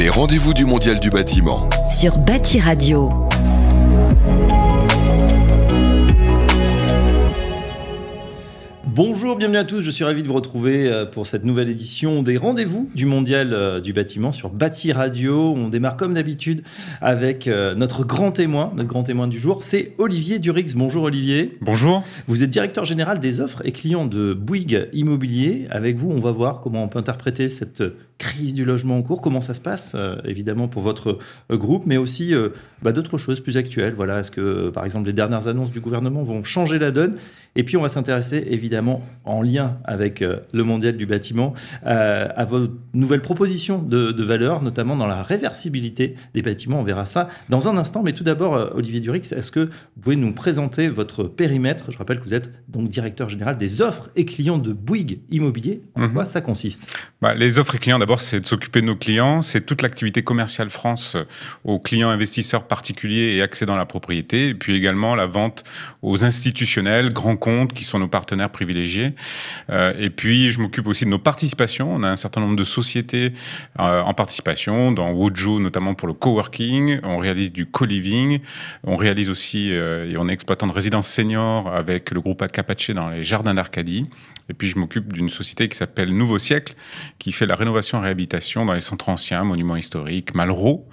les rendez-vous du Mondial du bâtiment. Sur Bâti Radio. Bonjour, bienvenue à tous. Je suis ravi de vous retrouver euh, pour cette nouvelle édition des rendez-vous du Mondial euh, du bâtiment sur Bâti Radio. On démarre comme d'habitude avec euh, notre grand témoin, notre grand témoin du jour, c'est Olivier Durix. Bonjour Olivier. Bonjour. Vous êtes directeur général des offres et clients de Bouygues Immobilier. Avec vous, on va voir comment on peut interpréter cette crise du logement en cours, comment ça se passe euh, évidemment pour votre euh, groupe, mais aussi euh, bah, d'autres choses plus actuelles. Voilà, est-ce que par exemple les dernières annonces du gouvernement vont changer la donne Et puis on va s'intéresser évidemment en lien avec le mondial du bâtiment à vos nouvelles propositions de, valeur, notamment dans la réversibilité des bâtiments. On verra ça dans un instant, mais tout d'abord Olivier Durix, est-ce que vous pouvez nous présenter votre périmètre Je rappelle que vous êtes donc directeur général des offres et clients de Bouygues Immobilier. En mhm. quoi ça consiste bah, Les offres et clients d'abord c'est de s'occuper de nos clients, c'est toute l'activité commerciale France euh, aux clients investisseurs particuliers et accédant à la propriété, et puis également la vente aux institutionnels, grands comptes qui sont nos partenaires privilégiés. Euh, et puis, je m'occupe aussi de nos participations. On a un certain nombre de sociétés euh, en participation, dans Wojo notamment pour le coworking. On réalise du co-living. On réalise aussi, et on est exploitant de résidence senior avec le groupe Acapache dans les jardins d'Arcadie. Et puis, je m'occupe d'une société qui s'appelle Nouveau Siècle, qui fait la rénovation réhabilitation dans les centres anciens, monuments historiques, Malraux,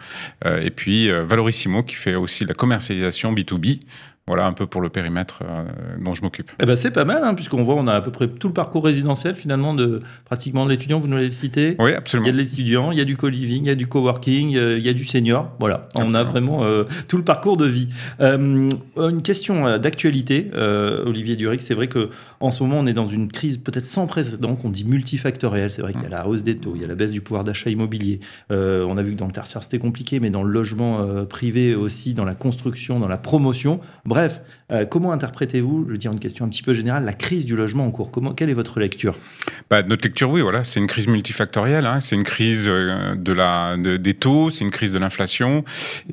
euh, et puis euh, Valorissimo, qui fait aussi la commercialisation B2B voilà un peu pour le périmètre euh, dont je m'occupe. Eh ben c'est pas mal, hein, puisqu'on voit, on a à peu près tout le parcours résidentiel finalement de pratiquement de l'étudiant, vous nous l'avez cité. Oui, absolument. Il y a de l'étudiant, il y a du co-living, il y a du co-working, euh, il y a du senior. Voilà, on a vraiment euh, tout le parcours de vie. une question d'actualité, Olivier Duric, c'est vrai que en ce moment, on est dans une crise peut-être sans précédent qu'on dit multifactorielle. C'est vrai qu'il y a la hausse des taux, il y a la baisse du pouvoir d'achat immobilier. on a vu que dans le tertiaire, c'était compliqué, mais dans le logement privé aussi, dans la construction, dans la promotion. Bref, euh, comment interprétez-vous, je veux dire une question un petit peu générale, la crise du logement en cours comment, Quelle est votre lecture bah, Notre lecture, oui, voilà, c'est une crise multifactorielle. Hein. c'est une crise euh, de la, des taux, c'est une crise de l'inflation.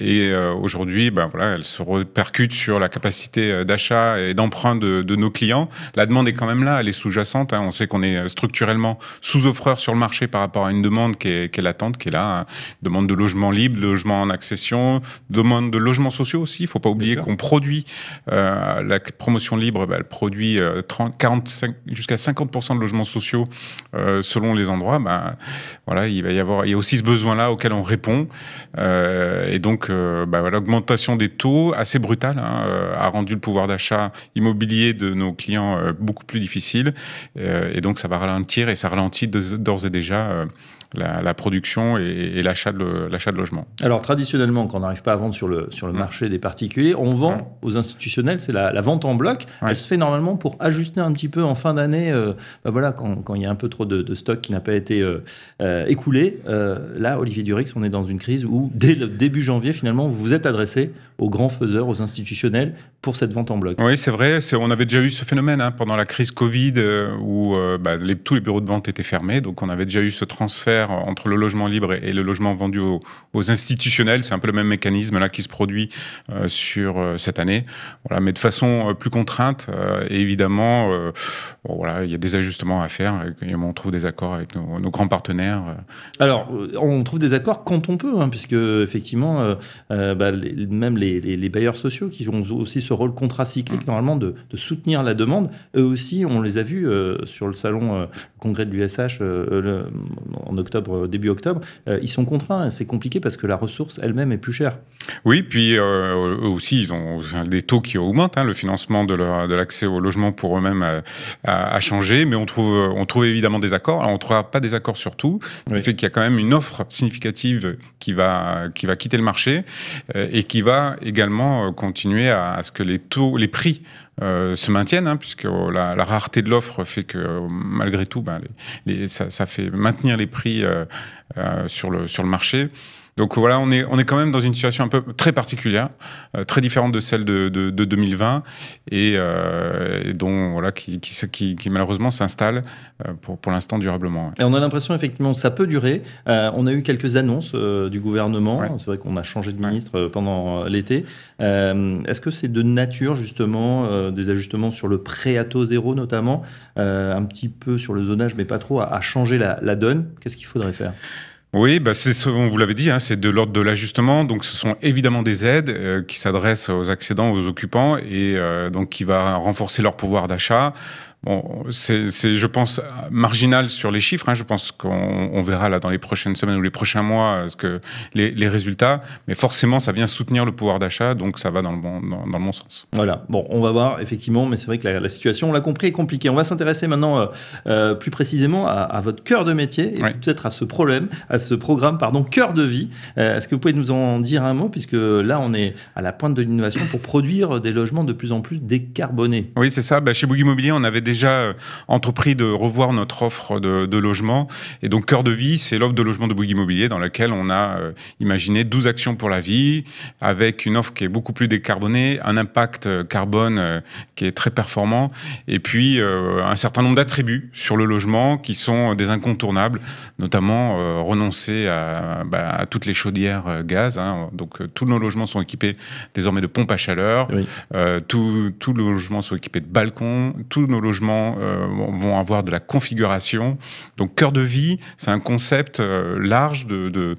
Et euh, aujourd'hui, bah, voilà, elle se répercute sur la capacité d'achat et d'emprunt de, nos clients. La demande est quand même là, elle est sous-jacente. Hein. on sait qu'on est structurellement sous-offreur sur le marché par rapport à une demande qui est, qui qui est là. Hein. demande de logement libre, de logement en accession, demande de logements sociaux aussi. Il ne faut pas oublier qu'on produit euh, la promotion libre, bah, produit 30, euh, jusqu'à 50% de logements sociaux euh, selon les endroits. Bah, il va y avoir, il y a aussi ce besoin-là auquel on répond. et donc, bah, l'augmentation des taux, assez brutale, hein, a rendu le pouvoir d'achat immobilier de nos clients beaucoup plus difficile. et donc, ça va ralentir et ça ralentit d'ores et déjà la, production et, l'achat de, de logements. Alors traditionnellement, quand on n'arrive pas à vendre sur le, sur le mmh. marché des particuliers, on vend mmh. aux institutionnels, c'est la, vente en bloc. Elle se fait normalement pour ajuster un petit peu en fin d'année, euh, bah voilà, quand, il y a un peu trop de, stock qui n'a pas été euh, euh, écoulé. là, Olivier Durix, on est dans une crise où dès le début janvier, finalement, vous vous êtes adressé aux grands faiseurs, aux institutionnels pour cette vente en bloc. Oui, c'est vrai, on avait déjà eu ce phénomène hein, pendant la crise Covid où bah, les, tous les bureaux de vente étaient fermés, donc on avait déjà eu ce transfert entre le logement libre et le logement vendu aux, institutionnels. C'est un peu le même mécanisme là qui se produit euh, sur euh, cette année. Voilà, mais de façon euh, plus contrainte. évidemment, voilà, il y a des ajustements à faire. Et on trouve des accords avec nos, grands partenaires. Alors, on trouve des accords quand on peut, hein, puisque effectivement, bah, même les, bailleurs sociaux qui ont aussi ce rôle contracyclique mm. normalement de, soutenir la demande, eux aussi, on les a vus sur le salon, congrès de l'USH en octobre euh, début octobre, euh, ils sont contraints. C'est compliqué parce que la ressource elle-même est plus chère. Oui, puis euh, eux aussi, ils ont des taux qui augmentent. Hein. le financement de, l'accès au logement pour eux-mêmes a, changé, mais on trouve, on trouve évidemment des accords. Alors, on ne trouvera pas des accords sur tout, ce qui fait qu'il y a quand même une offre significative qui va, qui va quitter le marché et qui va également continuer à, à ce que les taux, les prix euh, se maintiennent, hein, puisque oh, la, rareté de l'offre fait que oh, malgré tout, ben, ça, fait maintenir les prix euh, euh, sur, le, sur le marché. Donc voilà, on est, on est quand même dans une situation un peu très particulière, euh, très différente de celle de, 2020 euh, et, dont, voilà, qui, qui, malheureusement s'installe euh, pour, pour l'instant durablement. Et on a l'impression effectivement que ça peut durer. on a eu quelques annonces du gouvernement. C'est vrai qu'on a changé de ministre pendant l'été. Est-ce que c'est de nature justement des ajustements sur le prêt à taux zéro notamment, un petit peu sur le zonage mais pas trop, à, changer la donne Qu'est-ce qu'il faudrait faire oui, bah c'est on vous l'avait dit, hein, c'est de l'ordre de l'ajustement. Donc, ce sont évidemment des aides euh, qui s'adressent aux accédants, aux occupants, et euh, donc qui va renforcer leur pouvoir d'achat, Bon, c'est, je pense, marginal sur les chiffres. Hein. Je pense qu'on verra là dans les prochaines semaines ou les prochains mois euh, ce que les, résultats. Mais forcément, ça vient soutenir le pouvoir d'achat, donc ça va dans le, bon, dans, le bon sens. Voilà. Bon, on va voir effectivement, mais c'est vrai que la, situation, on l'a compris, est compliquée. On va s'intéresser maintenant euh, euh, plus précisément à, votre cœur de métier et peut-être à ce problème, à ce programme, pardon, cœur de vie. Est-ce que vous pouvez nous en dire un mot, puisque là, on est à la pointe de l'innovation pour produire des logements de plus en plus décarbonés. Oui, c'est ça. Bah, chez Bouygues Immobilier, on avait déjà déjà euh, entrepris de revoir notre offre de, logement. Et donc, Cœur de Vie, c'est l'offre de logement de Bouygues Immobilier dans laquelle on a euh, imaginé 12 actions pour la vie, avec une offre qui est beaucoup plus décarbonée, un impact euh, carbone qui est très performant, et puis un certain nombre d'attributs sur le logement qui sont des incontournables, notamment renoncer bah, à, toutes les chaudières gaz. Hein. Donc, tous nos logements sont équipés désormais de pompes à chaleur, tous, tous nos logements sont équipés de balcons, tous nos logements euh, vont avoir de la configuration. Donc cœur de vie, c'est un concept euh, large de,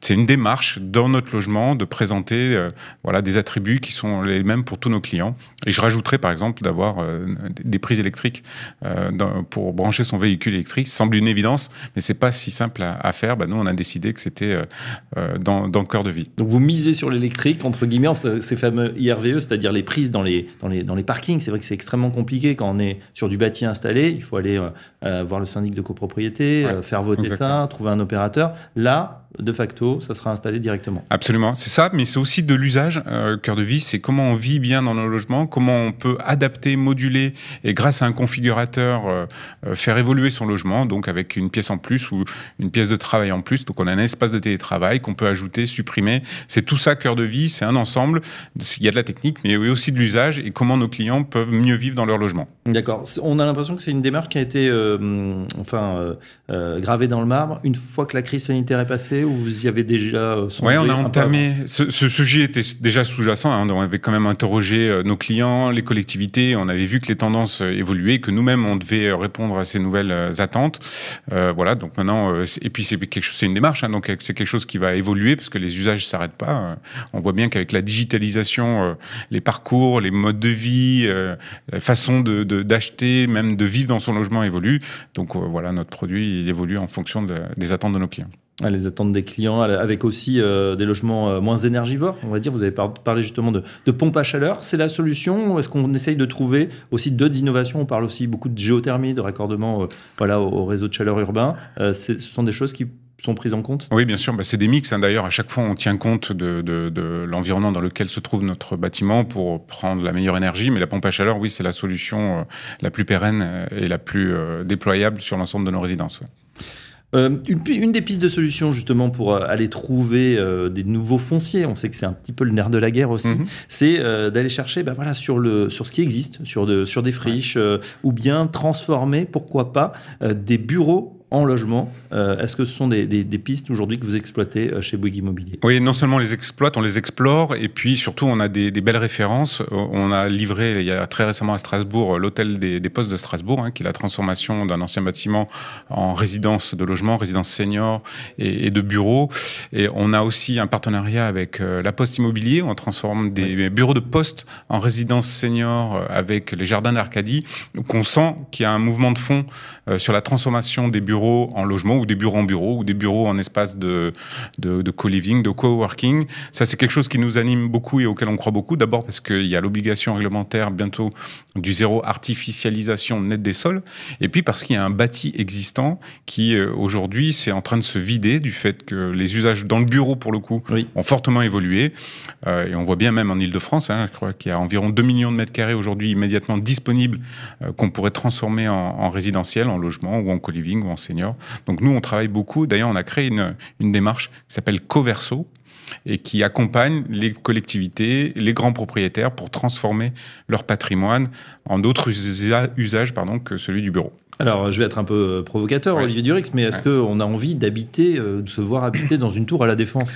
c'est une démarche dans notre logement de présenter euh, voilà des attributs qui sont les mêmes pour tous nos clients. Et je rajouterais par exemple d'avoir euh, des prises électriques euh, pour brancher son véhicule électrique. Ça semble une évidence, mais c'est pas si simple à, faire. Bah, nous, on a décidé que c'était euh, dans, le cœur de vie. Donc vous misez sur l'électrique, entre guillemets, ces fameux IRVE, c'est-à-dire les prises dans les, dans les, dans les parkings. C'est vrai que c'est extrêmement compliqué quand on est sur du bâti installé. Il faut aller voir le syndic de copropriété, faire voter ça, trouver un opérateur. Là, de facto, ça sera installé directement. Absolument, c'est ça, mais c'est aussi de l'usage. Euh, cœur de vie, c'est comment on vit bien dans nos logements, comment on peut adapter, moduler et grâce à un configurateur euh, euh, faire évoluer son logement, donc avec une pièce en plus ou une pièce de travail en plus. Donc on a un espace de télétravail qu'on peut ajouter, supprimer. C'est tout ça, cœur de vie, c'est un ensemble. Il y a de la technique, mais aussi de l'usage et comment nos clients peuvent mieux vivre dans leur logement. D'accord. On a l'impression que c'est une démarche qui a été euh, enfin, euh, euh, gravée dans le marbre une fois que la crise sanitaire est passée ou vous y avez déjà Oui, on a entamé. Ce, sujet était déjà sous-jacent. Hein. On avait quand même interrogé nos clients, les collectivités. On avait vu que les tendances évoluaient, que nous-mêmes, on devait répondre à ces nouvelles attentes. voilà, donc maintenant, et puis c'est c'est une démarche, hein. donc c'est quelque chose qui va évoluer parce que les usages ne s'arrêtent pas. Hein. On voit bien qu'avec la digitalisation, les parcours, les modes de vie, la façon de d'acheter, même de vivre dans son logement évolue. Donc euh, voilà, notre produit il évolue en fonction des attentes de nos clients. Ah, les attentes des clients, euh, avec aussi euh, des logements moins énergivores, on va dire. Vous avez parlé justement de, de pompe à chaleur. C'est la solution ou est-ce qu'on essaye de trouver aussi d'autres innovations On parle aussi beaucoup de géothermie, de raccordement voilà, au, réseau de chaleur urbain. ce sont des choses qui sont prises en compte Oui, bien sûr. Bah, c'est des mix. Hein. D'ailleurs, à chaque fois, on tient compte de, l'environnement dans lequel se trouve notre bâtiment pour prendre la meilleure énergie. Mais la pompe à chaleur, oui, c'est la solution euh, la plus pérenne euh, et la plus euh, déployable sur l'ensemble de nos résidences. une, une, des pistes de solution justement pour aller trouver des nouveaux fonciers, on sait que c'est un petit peu le nerf de la guerre aussi, mhm. c'est d'aller chercher bah, voilà, sur, le, sur ce qui existe, sur, de, sur des friches, ou bien transformer, pourquoi pas, des bureaux en logement. Euh, est-ce que ce sont des, pistes aujourd'hui que vous exploitez euh, chez Bouygues Immobilier Oui, non seulement on les exploite, on les explore, et puis surtout on a des, belles références. Euh, on a livré il y a très récemment à Strasbourg l'hôtel des, postes de Strasbourg, hein, qui est la transformation d'un ancien bâtiment en résidence de logement, résidence senior et, de bureaux. Et on a aussi un partenariat avec la Poste Immobilier. On transforme des bureaux de poste en résidence senior avec les jardins d'Arcadie. Donc sent qu'il y a un mouvement de fond sur la transformation des bureaux en logement ou des bureaux en bureau ou des bureaux en espace de, de, co-living, de co-working. Ça, c'est quelque chose qui nous anime beaucoup et auquel on croit beaucoup. D'abord parce qu'il y a l'obligation réglementaire bientôt du zéro artificialisation nette des sols. Et puis parce qu'il y a un bâti existant qui, euh, aujourd'hui, c'est en train de se vider du fait que les usages dans le bureau, pour le coup, ont fortement évolué. Euh, et on voit bien même en Ile-de-France, hein, je crois qu'il y a environ 2 millions de mètres carrés aujourd'hui immédiatement disponibles euh, qu'on pourrait transformer en, en résidentiel, en logement ou en co-living ou en donc nous, on travaille beaucoup. D'ailleurs, on a créé une, une démarche qui s'appelle Coverso, et qui accompagne les collectivités, les grands propriétaires pour transformer leur patrimoine en d'autres usages pardon, que celui du bureau. Alors, je vais être un peu euh, provocateur, Olivier Durix, mais est-ce qu'on a envie d'habiter, euh, de se voir habiter dans une tour à la Défense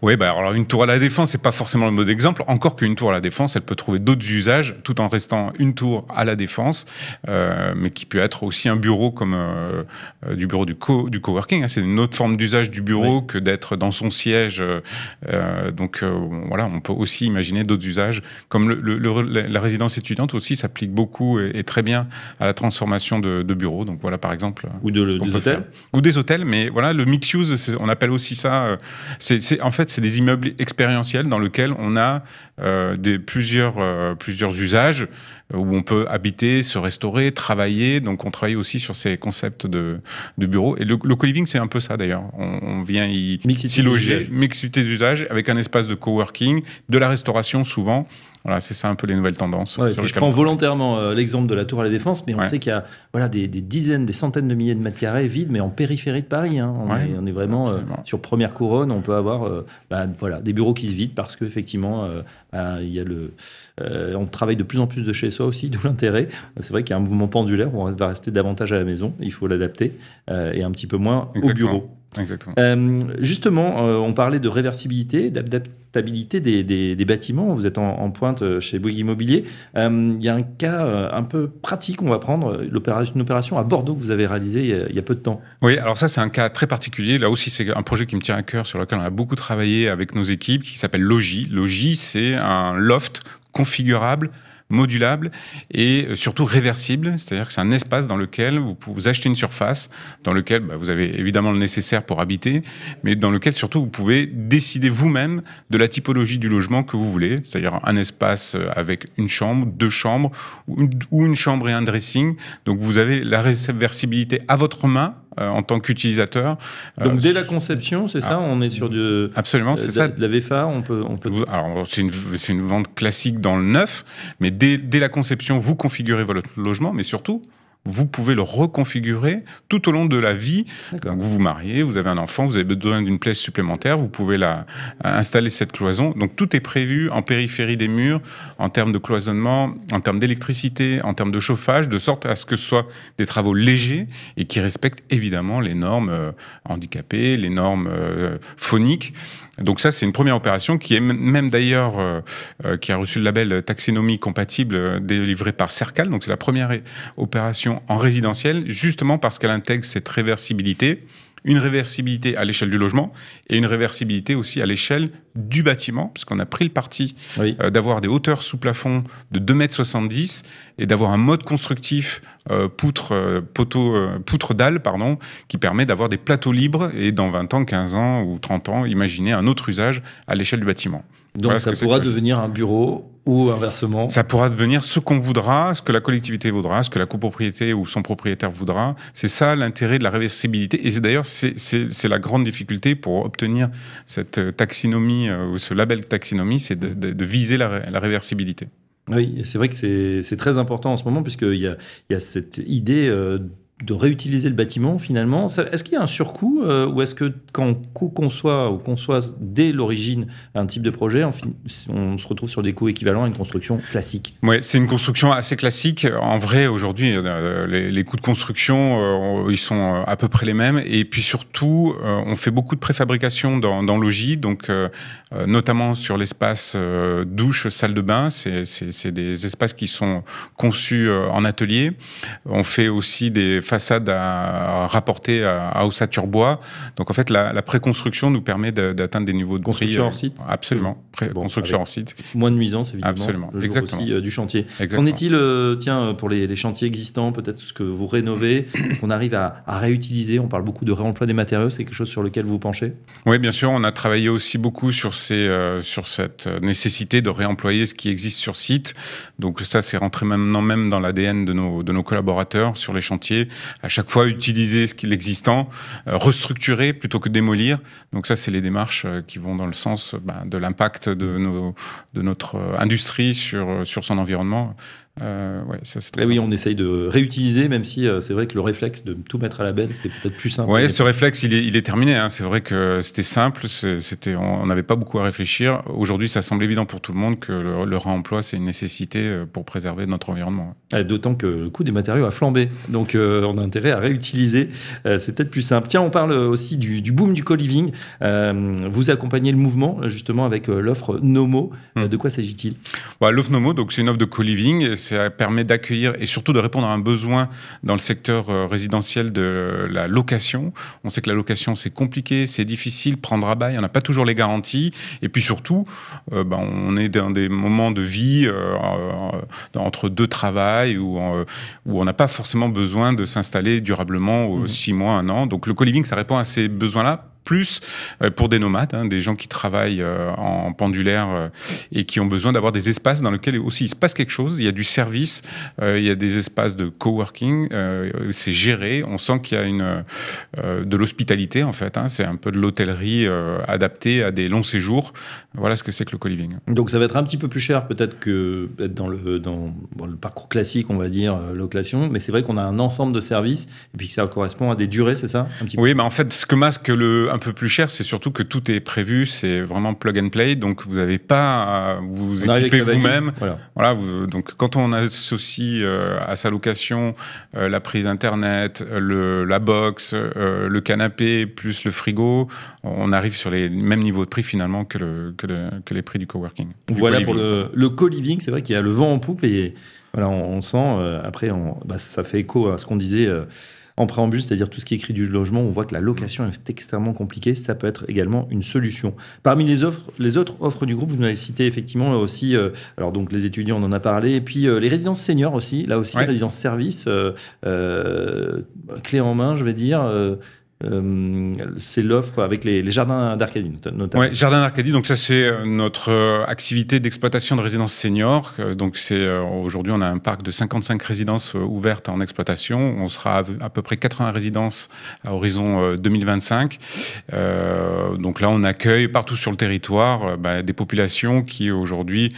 Oui, bah, alors une tour à la Défense, c'est pas forcément le mot d'exemple. Encore qu'une tour à la Défense, elle peut trouver d'autres usages, tout en restant une tour à la Défense, euh, mais qui peut être aussi un bureau comme du bureau du, co du coworking. Hein. C'est une autre forme d'usage du bureau que d'être dans son siège euh, donc euh, voilà, on peut aussi imaginer d'autres usages, comme la résidence étudiante aussi s'applique beaucoup et, très bien à la transformation de, bureaux. Donc voilà, par exemple. Euh, Ou des hôtels. Ou des hôtels, mais voilà, le mix use, on appelle aussi ça. en fait, c'est des immeubles expérientiels dans lesquels on a des, plusieurs, plusieurs usages où on peut habiter, se restaurer, travailler. Donc, on travaille aussi sur ces concepts de, bureaux. Et le, co-living, c'est un peu ça d'ailleurs. On, vient y s'y loger, mixité d'usages avec un espace de coworking, de la restauration souvent. Voilà, c'est ça un peu les nouvelles tendances. je prends volontairement euh, l'exemple de la Tour à la Défense, mais on sait qu'il y a voilà, des, dizaines, des centaines de milliers de mètres carrés vides, mais en périphérie de Paris. Hein. On, est, vraiment euh, sur première couronne. On peut avoir euh, bah, voilà, des bureaux qui se vident parce qu'effectivement, bah, y a le, on travaille de plus en plus de chez soi aussi, d'où l'intérêt. C'est vrai qu'il y a un mouvement pendulaire où on va rester davantage à la maison. Il faut l'adapter et un petit peu moins au bureau. Exactement. Euh, justement, euh, on parlait de réversibilité, d'adaptabilité des, bâtiments. Vous êtes en, pointe euh, chez Bouygues Immobilier. Il y a un cas un peu pratique on va prendre, une opération à Bordeaux que vous avez réalisée il y, y, a peu de temps. Oui, alors ça c'est un cas très particulier. Là aussi c'est un projet qui me tient à cœur, sur lequel on a beaucoup travaillé avec nos équipes, qui s'appelle Logi. Logi c'est un loft configurable modulable et euh, surtout réversible, c'est-à-dire que c'est un espace dans lequel vous, achetez une surface, dans lequel bah, vous avez évidemment le nécessaire pour habiter, mais dans lequel surtout vous pouvez décider vous-même de la typologie du logement que vous voulez, c'est-à-dire un espace euh, avec une chambre, deux chambres, ou une chambre et un dressing. Donc vous avez la réversibilité à votre main euh, en tant qu'utilisateur. Euh, Donc dès la conception, c'est ah, ça On est sur du, absolument, euh, c'est ça. de la VFA, on peut... On peut... Alors c'est une, vente classique dans le neuf, mais dès, dès la conception, vous configurez votre logement, mais surtout, vous pouvez le reconfigurer tout au long de la vie. Donc vous vous mariez, vous avez un enfant, vous avez besoin d'une place supplémentaire, vous pouvez la, euh, installer cette cloison. Donc tout est prévu en périphérie des murs, en termes de cloisonnement, en termes d'électricité, en termes de chauffage, de sorte à ce que ce soit des travaux légers et qui respectent évidemment les normes euh, handicapées, les normes euh, phoniques. Donc ça, c'est une première opération qui est même d'ailleurs qui a reçu le label taxonomie compatible délivré par Cercal. Donc c'est la première opération en résidentiel, justement parce qu'elle intègre cette réversibilité, une réversibilité à l'échelle du logement et une réversibilité aussi à l'échelle du bâtiment, puisqu'on a pris le parti euh, d'avoir des hauteurs sous plafond de 2,70 m et d'avoir un mode constructif euh, poutre, euh, poteau, euh, poutre dalle pardon, qui permet d'avoir des plateaux libres et dans 20 ans, 15 ans ou 30 ans, imaginer un autre usage à l'échelle du bâtiment. Donc ça pourra devenir un bureau ou inversement Ça pourra devenir ce qu'on voudra, ce que la collectivité voudra, ce que la copropriété ou son propriétaire voudra. C'est ça l'intérêt de la réversibilité. Et d'ailleurs, c'est la grande difficulté pour obtenir cette taxinomie ou ce label taxinomie, c'est de, de, viser la réversibilité. Oui, c'est vrai que c'est très important en ce moment, puisqu'il y a, il y a cette idée euh, de réutiliser le bâtiment finalement. Est-ce qu'il y a un surcoût euh, ou est-ce que quand on conçoit ou conçoit dès l'origine un type de projet, on, se retrouve sur des coûts équivalents à une construction classique Oui, c'est une construction assez classique. En vrai, aujourd'hui, euh, les, coûts de construction, euh, ils sont à peu près les mêmes. Et puis surtout, on fait beaucoup de préfabrication dans, dans logis, donc notamment sur l'espace douche, salle de bain. C'est des espaces qui sont conçus en atelier. On fait aussi des façades à rapporter à, à Donc en fait, la, la préconstruction nous permet d'atteindre des niveaux de construction euh, hors site. Absolument. Mmh. bon, construction hors site. Moins de nuisances évidemment. Absolument. Exactement. aussi euh, du chantier. Qu'en est-il, euh, tiens, pour les, chantiers existants, peut-être ce que vous rénovez, qu'on arrive à, réutiliser On parle beaucoup de réemploi des matériaux. C'est quelque chose sur lequel vous vous penchez Oui, bien sûr. On a travaillé aussi beaucoup sur ces sur cette nécessité de réemployer ce qui existe sur site. Donc ça, c'est rentré maintenant même dans l'ADN de nos, de nos collaborateurs sur les chantiers à chaque fois utiliser ce qui l'existant, euh, restructurer plutôt que démolir. Donc ça, c'est les démarches euh, qui vont dans le sens bah, de l'impact de, notre euh, industrie sur, sur son environnement. Euh, ouais, ça, oui, on essaye de réutiliser, même si euh, c'est vrai que le réflexe de tout mettre à la benne, c'était peut-être plus simple. Oui, ce réflexe, il est, terminé. Hein. C'est vrai que c'était simple, c'était, on n'avait pas beaucoup à réfléchir. Aujourd'hui, ça semble évident pour tout le monde que le, réemploi, c'est une nécessité euh, pour préserver notre environnement. Eh, d'autant que le coût des matériaux a flambé. Donc, on a intérêt à réutiliser. c'est peut-être plus simple. Tiens, on parle aussi du, boom du co-living. vous accompagnez le mouvement, justement, avec l'offre Nomo. Hmm. De quoi s'agit-il bah, L'offre Nomo, donc, c'est une offre de co-living ça permet d'accueillir et surtout de répondre à un besoin dans le secteur euh, résidentiel de la location. On sait que la location, c'est compliqué, c'est difficile, prendre à bail, on n'a pas toujours les garanties. Et puis surtout, euh, ben, on est dans des moments de vie euh, entre deux travails où, on, où on n'a pas forcément besoin de s'installer durablement mmh six mois, un an. Donc le co-living, ça répond à ces besoins-là plus euh, pour des nomades, hein, des gens qui travaillent euh, en pendulaire euh, et qui ont besoin d'avoir des espaces dans lesquels aussi il se passe quelque chose. Il y a du service, il y a des espaces de coworking, c'est géré. On sent qu'il y a une, de l'hospitalité en fait. Hein. c'est un peu de l'hôtellerie adaptée à des longs séjours. Voilà ce que c'est que le co-living. Donc ça va être un petit peu plus cher peut-être que d'être dans le, dans, le parcours classique, on va dire, location, mais c'est vrai qu'on a un ensemble de services et puis que ça correspond à des durées, c'est ça Oui, mais en fait, ce que masque le, un peu plus cher, c'est surtout que tout est prévu, c'est vraiment plug and play, donc vous n'avez pas à vous équiper vous-même. Voilà. donc quand on associe euh, à sa location euh, la prise internet, le, la box, euh, le canapé, plus le frigo, on arrive sur les mêmes niveaux de prix finalement que, le, que, les prix du coworking. Voilà pour le, co-living, c'est vrai qu'il y a le vent en poupe et voilà, on, sent, après, bah, ça fait écho à ce qu'on disait en préambule, c'est-à-dire tout ce qui est écrit du logement, on voit que la location mm. est extrêmement compliquée. Ça peut être également une solution. Parmi les, offres, les autres offres du groupe, vous nous avez cité effectivement là aussi, euh, alors donc les étudiants, on en a parlé, et puis euh, les résidences seniors aussi, là aussi, les résidences services, euh, clé en main, je vais dire. Euh, c'est l'offre avec les, jardins d'Arcadie notamment. Oui, jardins d'Arcadie, donc ça c'est euh, notre euh, activité d'exploitation de résidences seniors. donc c'est aujourd'hui on a un parc de 55 résidences ouvertes en exploitation. On sera à, peu près 80 résidences à horizon 2025. donc là on accueille partout sur le territoire bah, des populations qui aujourd'hui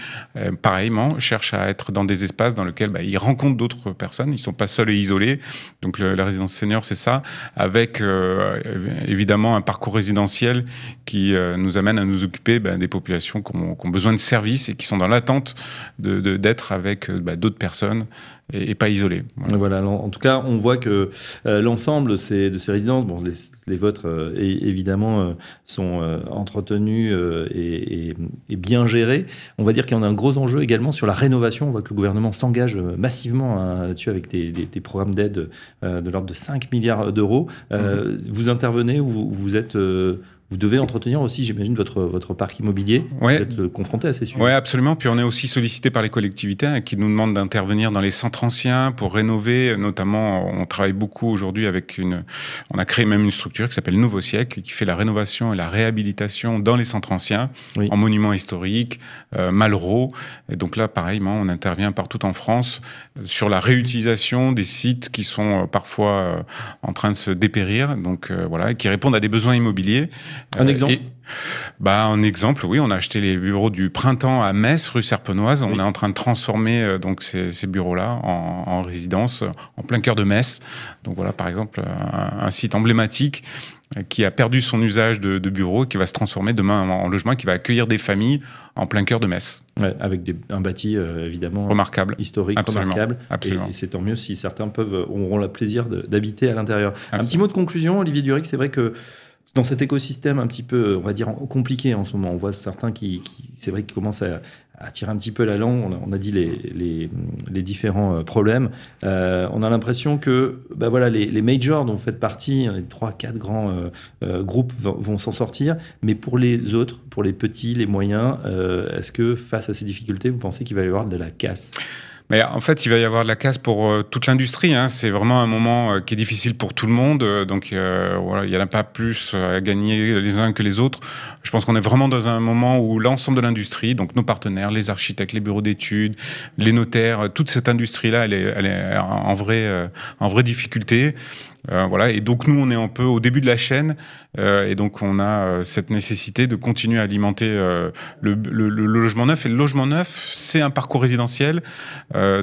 pareillement cherchent à être dans des espaces dans lesquels bah, ils rencontrent d'autres personnes. Ils ne sont pas seuls et isolés. Donc la résidence senior c'est ça avec euh, évidemment un parcours résidentiel qui euh, nous amène à nous occuper ben, des populations qui ont, besoin de services et qui sont dans l'attente d'être avec euh, ben, d'autres personnes et, pas isolé. Voilà. en tout cas, on voit que euh, l'ensemble de ces, résidences, bon, les, vôtres euh, évidemment euh, sont entretenues et, bien gérées. On va dire qu'il y en a un gros enjeu également sur la rénovation. On voit que le gouvernement s'engage massivement hein, là-dessus avec des, programmes d'aide de l'ordre de 5 milliards d'euros. Mm-hmm. Vous intervenez ou vous êtes vous devez entretenir aussi, j'imagine, votre, votre parc immobilier. Ouais. Vous êtes euh, confronté à ces sujets. Oui, absolument. Puis on est aussi sollicité par les collectivités hein, qui nous demandent d'intervenir dans les centres anciens pour rénover. Notamment, on travaille beaucoup aujourd'hui avec une. On a créé même une structure qui s'appelle Nouveau Siècle qui fait la rénovation et la réhabilitation dans les centres anciens, en monuments historiques, euh, Malraux. Et donc là, pareillement, on intervient partout en France euh, sur la réutilisation des sites qui sont euh, parfois en train de se dépérir. Donc voilà, qui répondent à des besoins immobiliers. Un euh, exemple bah, Un exemple, oui, on a acheté les bureaux du printemps à Metz, rue Serpenoise. On est en train de transformer euh, donc, ces, bureaux-là en, en, résidence, en plein cœur de Metz. Donc voilà, par exemple, un, site emblématique euh, qui a perdu son usage de, de, et qui va se transformer demain en logement, qui va accueillir des familles en plein cœur de Metz. avec un bâti évidemment remarquable, historique, remarquable. Et, c'est tant mieux si certains peuvent auront le plaisir d'habiter à l'intérieur. Un petit mot de conclusion, Olivier Duric, c'est vrai que dans cet écosystème un petit peu, on va dire, compliqué en ce moment. On voit certains qui, c'est vrai, qui commencent à, tirer un petit peu la langue. On a, dit les, différents euh, problèmes. Euh, on a l'impression que bah voilà, les, majors dont vous faites partie, hein, les 3-4 grands euh, groupes vont, s'en sortir. Mais pour les autres, pour les petits, les moyens, est-ce que face à ces difficultés, vous pensez qu'il va y avoir de la casse mais en fait, il va y avoir de la casse pour euh, toute l'industrie. Hein. C'est vraiment un moment euh, qui est difficile pour tout le monde. Euh, donc, voilà, il n'y en a pas plus à gagner les uns que les autres. Je pense qu'on est vraiment dans un moment où l'ensemble de l'industrie, donc nos partenaires, les architectes, les bureaux d'études, les notaires, toute cette industrie-là, elle est, elle est en, en vraie difficulté. Euh, voilà. Et donc nous, on est un peu au début de la chaîne, euh, et donc on a euh, cette nécessité de continuer à alimenter euh, le, le, logement neuf. Et le logement neuf, c'est un parcours résidentiel,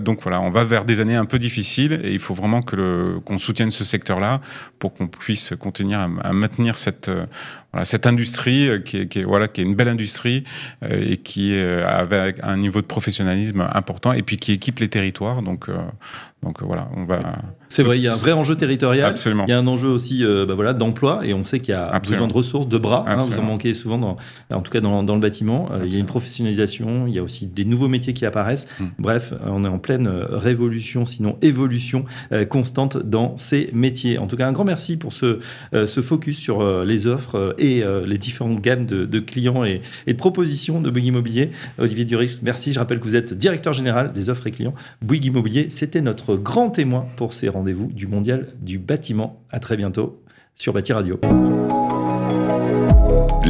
donc voilà, on va vers des années un peu difficiles, et il faut vraiment que qu'on soutienne ce secteur-là pour qu'on puisse continuer à, maintenir cette cette industrie qui est, qui voilà qui est une belle industrie et qui est avec un niveau de professionnalisme important, et puis qui équipe les territoires. Donc donc euh, voilà, on va. C'est vrai, il y a un vrai enjeu territorial. Absolument. Il y a un enjeu aussi, euh, bah, voilà, d'emploi, et on sait qu'il y a besoin de ressources, de bras. Hein, vous en manquez souvent, dans, en tout cas dans, le bâtiment. Euh, il y a une professionnalisation, il y a aussi des nouveaux métiers qui apparaissent. Hmm. Bref, on est en pleine révolution, sinon évolution constante dans ces métiers. En tout cas, un grand merci pour ce, focus sur les offres et les différentes gammes de, clients et, de propositions de Bouygues Immobilier. Olivier Duris, merci. Je rappelle que vous êtes directeur général des offres et clients Bouygues Immobilier. C'était notre grand témoin pour ces rendez-vous du Mondial du bâtiment. À très bientôt sur Bâti Radio.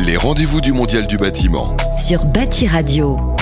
Les rendez-vous du Mondial du bâtiment. Sur Bâti Radio.